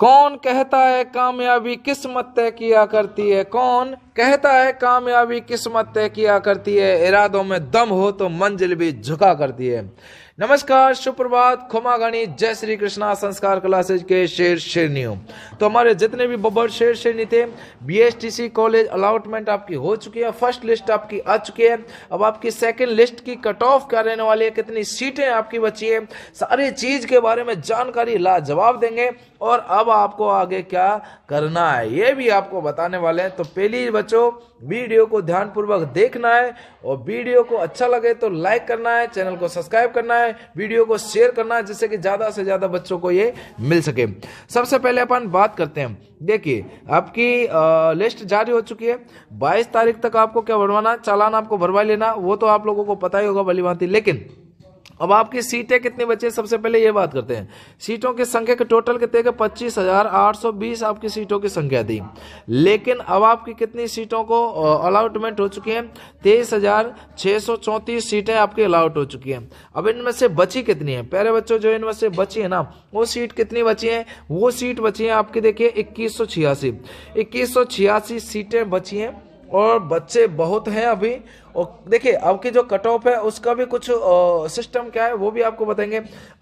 कौन कहता है कामयाबी किस्मत तय किया करती है कौन कहता है कामयाबी किस्मत तय किया करती है इरादों में दम हो तो मंजिल भी झुका करती है नमस्कार सुप्रभात खुमा गणी जय श्री कृष्णा संस्कार क्लासेज के शेर शेरनियों तो हमारे जितने भी बब्बर शेर शेरणी थे बीएसटीसी कॉलेज अलाउटमेंट आपकी हो चुकी है फर्स्ट लिस्ट आपकी आ चुकी है अब आपकी सेकंड लिस्ट की कट ऑफ क्या रहने वाली है कितनी सीटें आपकी बची है सारी चीज के बारे में जानकारी लाजवाब देंगे और अब आपको आगे क्या करना है ये भी आपको बताने वाले हैं तो पहली बच्चों वीडियो को ध्यानपूर्वक देखना है और वीडियो को अच्छा लगे तो लाइक करना है चैनल को सब्सक्राइब करना है वीडियो को शेयर करना है जिससे कि ज़्यादा से ज़्यादा बच्चों को ये मिल सके सबसे पहले अपन बात करते हैं देखिए आपकी लिस्ट जारी हो चुकी है 22 तारीख तक आपको क्या भरवाना चालान आपको भरवा लेना वो तो आप लोगों को पता ही होगा भली लेकिन अब आपकी सीटें कितनी बची सबसे पहले ये बात करते हैं सीटों की संख्या के टोटल कितने का पच्चीस हजार आठ सौ बीस आपकी सीटों की संख्या थी लेकिन अब आपकी कितनी सीटों को अलाउटमेंट हो चुकी है तेईस हजार छह सौ चौंतीस सीटें आपकी अलाउट हो चुकी हैं अब इनमें से बची कितनी है पहले बच्चों जो इनमें से बची है ना वो सीट कितनी बची है वो सीट बची है आपकी देखिए इक्कीस सौ छियासी इक्कीस सौ छियासी सीटें बची हैं और बच्चे बहुत हैं अभी और देखिए अब की जो कट ऑफ है उसका भी कुछ सिस्टम क्या है वो भी आपको बताएंगे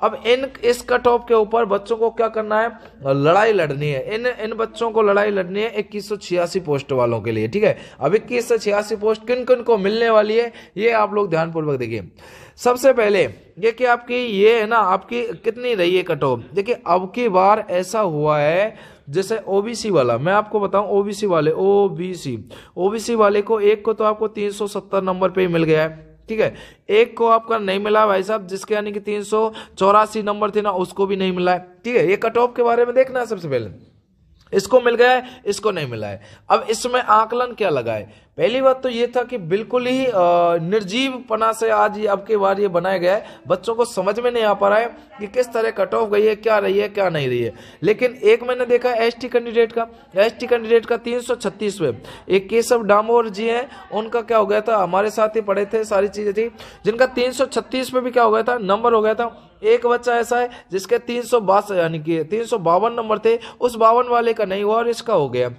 अब इन इस कट ऑफ के ऊपर बच्चों को क्या करना है लड़ाई लड़नी है इन इन बच्चों को लड़ाई लड़नी है इक्कीस पोस्ट वालों के लिए ठीक है अब इक्कीस सौ छियासी पोस्ट किन किन को मिलने वाली है ये आप लोग ध्यानपूर्वक देखिए सबसे पहले ये कि आपकी ये है ना आपकी कितनी रही है कट ऑफ देखिए अब की बार ऐसा हुआ है जैसे ओबीसी वाला मैं आपको बताऊं ओबीसी वाले ओबीसी ओबीसी वाले को एक को तो आपको 370 नंबर पे ही मिल गया है ठीक है एक को आपका नहीं मिला भाई साहब जिसके यानी कि तीन नंबर थे ना उसको भी नहीं मिला है ठीक है ये कट ऑफ के बारे में देखना है सबसे पहले इसको मिल गया है इसको नहीं मिला है अब इसमें आकलन क्या लगा है पहली बात तो ये था कि बिल्कुल ही निर्जीव पना से आज अब के बार ये बनाया गया है बच्चों को समझ में नहीं आ पा रहा है कि किस तरह कट ऑफ गई है क्या रही है क्या नहीं रही है लेकिन एक मैंने देखा टी कैंडिडेट का टी कैंडिडेट का तीन सौ में एक केशव डामोर जी हैं उनका क्या हो गया था हमारे साथ ही पढ़े थे सारी चीज़ें थी जिनका तीन सौ छत्तीस में भी क्या हो गया था नंबर हो गया था एक बच्चा ऐसा है जिसके तीन सौ यानी कि तीन सौ बावन नंबर थे उस बावन वाले का नहीं हुआ और इसका हो गया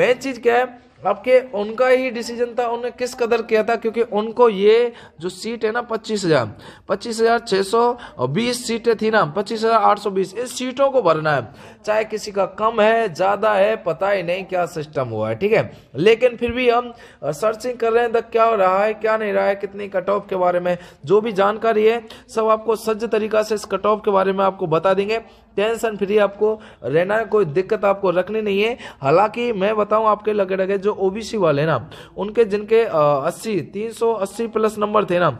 मेन चीज़ क्या है आपके उनका ही डिसीजन था उन्हें किस कदर किया था क्योंकि उनको ये जो सीट है ना पच्चीस हज़ार पच्चीस हज़ार छह सौ बीस सीटें थी ना पच्चीस हज़ार आठ सौ बीस इस सीटों को भरना है चाहे किसी का कम है ज़्यादा है पता ही नहीं क्या सिस्टम हुआ है ठीक है लेकिन फिर भी हम सर्चिंग कर रहे हैं तक क्या रहा है क्या नहीं रहा है कितनी कट ऑफ के बारे में जो भी जानकारी है सब आपको सज्ज तरीका से इस कट ऑफ के बारे में आपको बता देंगे टेंशन फ्री आपको रहना है कोई दिक्कत आपको रखनी नहीं है हालांकि मैं बताऊं आपके लगे लगे जो ओबीसी वाले ना उनके जिनके अस्सी तीन सौ अस्सी प्लस नंबर थे ना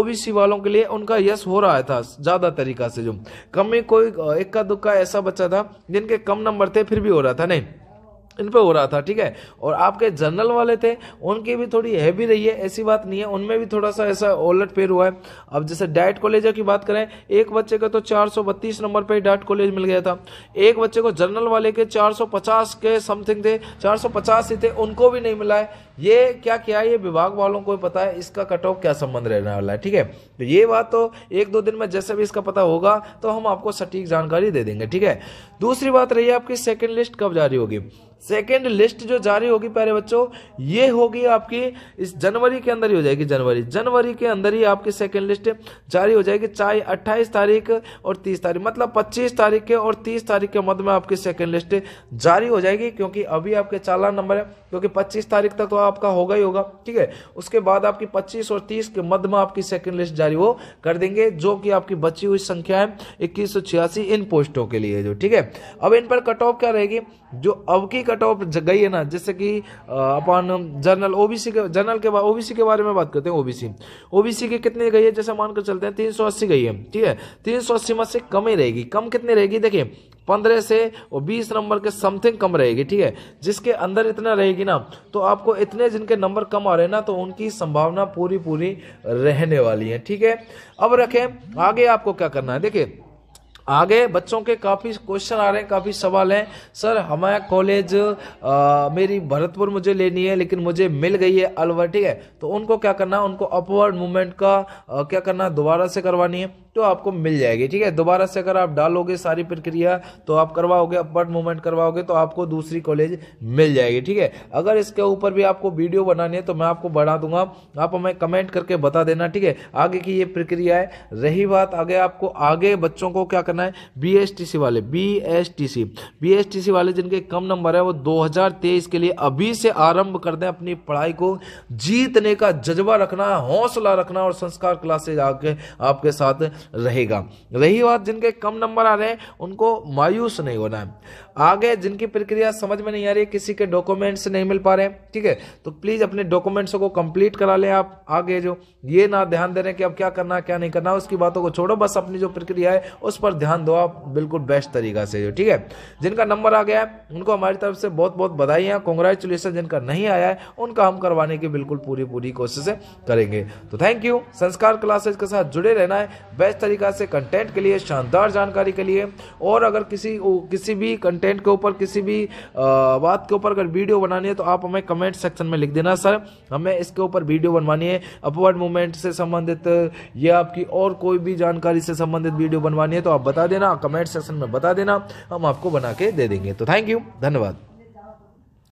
ओबीसी वालों के लिए उनका यस हो रहा था ज़्यादा तरीका से जो कम में कोई इक्का दुक्का ऐसा बच्चा था जिनके कम नंबर थे फिर भी हो रहा था नहीं इन पे हो रहा था ठीक है और आपके जनरल वाले थे उनकी भी थोड़ी हैवी रही है ऐसी बात नहीं है उनमें भी थोड़ा सा ऐसा ओलट फेर हुआ है अब जैसे डाइट कॉलेज की बात करें एक बच्चे का तो बत्तीस नंबर पे डाइट कॉलेज मिल गया था एक बच्चे को जनरल वाले के 450 के समथिंग थे पचास ही थे उनको भी नहीं मिला है ये क्या क्या ये विभाग वालों को पता है इसका कट ऑफ क्या संबंध रहने वाला है ठीक है तो ये बात तो एक दो दिन में जैसे भी इसका पता होगा तो हम आपको सटीक जानकारी दे देंगे ठीक है दूसरी बात रही आपकी सेकेंड लिस्ट कब जारी होगी सेकेंड लिस्ट जो जारी होगी प्यारे बच्चों ये होगी आपकी इस जनवरी के अंदर ही हो जाएगी जनवरी जनवरी के अंदर ही आपकी सेकेंड लिस्ट जारी हो जाएगी चाहे 28 तारीख और 30 तारीख मतलब 25 तारीख के और 30 तारीख के मध्य में आपकी सेकेंड लिस्ट जारी हो जाएगी क्योंकि अभी आपके चालान नंबर है क्योंकि 25 तारीख तक तो आपका होगा ही होगा ठीक है उसके बाद आपकी पच्चीस और तीस के मध्य में आपकी सेकेंड लिस्ट जारी वो कर देंगे जो कि आपकी बची हुई संख्या है इक्कीस इन पोस्टों के लिए जो ठीक है अब इन पर कट ऑफ क्या रहेगी जो अब की कट ऑफ गई है ना जैसे कि अपन जनरल ओबीसी के जनरल के बाद ओबीसी के बारे में बात करते हैं ओबीसी ओबीसी की कितनी गई है जैसे मानकर चलते हैं तीन गई है ठीक है तीन सौ में से कम ही रहेगी कम कितनी रहेगी देखिए पंद्रह से और बीस नंबर के समथिंग कम रहेगी ठीक है जिसके अंदर इतना रहेगी ना तो आपको इतने जिनके नंबर कम आ रहे हैं ना तो उनकी संभावना पूरी पूरी रहने वाली है ठीक है अब रखें आगे आपको क्या करना है देखिए आगे बच्चों के काफ़ी क्वेश्चन आ रहे हैं काफ़ी सवाल हैं सर हमारा कॉलेज मेरी भरतपुर मुझे लेनी है लेकिन मुझे मिल गई है अलवर ठीक है तो उनको क्या करना है उनको अपवर्ड मूवमेंट का आ, क्या करना दोबारा से करवानी है तो आपको मिल जाएगी ठीक है दोबारा से अगर आप डालोगे सारी प्रक्रिया तो आप करवाओगे अपवर्ड मूवमेंट करवाओगे तो आपको दूसरी कॉलेज मिल जाएगी ठीक है अगर इसके ऊपर भी आपको वीडियो बनानी है तो मैं आपको बढ़ा दूंगा आप हमें कमेंट करके बता देना ठीक है आगे की ये प्रक्रिया है रही बात आगे आपको आगे बच्चों को क्या करना करना है बीएसटीसी वाले बीएसटीसी बीएसटीसी वाले जिनके कम नंबर है वो 2023 के लिए अभी से आरंभ कर दें अपनी पढ़ाई को जीतने का जज्बा रखना हौसला रखना और संस्कार क्लासेज आके आपके साथ रहेगा रही बात जिनके कम नंबर आ रहे हैं उनको मायूस नहीं होना है आगे जिनकी प्रक्रिया समझ में नहीं आ रही है किसी के डॉक्यूमेंट्स नहीं मिल पा रहे ठीक है तो प्लीज अपने डॉक्यूमेंट्स को कंप्लीट करा लें आप आगे जो ये ना ध्यान दे रहे कि अब क्या करना क्या नहीं करना उसकी बातों को छोड़ो बस अपनी जो प्रक्रिया है उस पर ध्यान दो आप बिल्कुल बेस्ट तरीका से जो ठीक है जिनका नंबर आ गया है उनको हमारी तरफ से बहुत बहुत बधाई है कॉन्ग्रेचुलेसन जिनका नहीं आया है उनका हम करवाने की बिल्कुल पूरी पूरी कोशिश करेंगे तो थैंक यू संस्कार क्लासेस के साथ जुड़े रहना है बेस्ट तरीका से कंटेंट के लिए शानदार जानकारी के लिए और अगर किसी किसी भी कंटेंट कंटेंट के ऊपर किसी भी बात के ऊपर अगर वीडियो बनानी है तो आप हमें कमेंट सेक्शन में लिख देना सर हमें इसके ऊपर वीडियो बनवानी है अपवर्ड मूवमेंट से संबंधित या आपकी और कोई भी जानकारी से संबंधित वीडियो बनवानी है तो आप बता देना कमेंट सेक्शन में बता देना हम आपको बना के दे देंगे तो थैंक यू धन्यवाद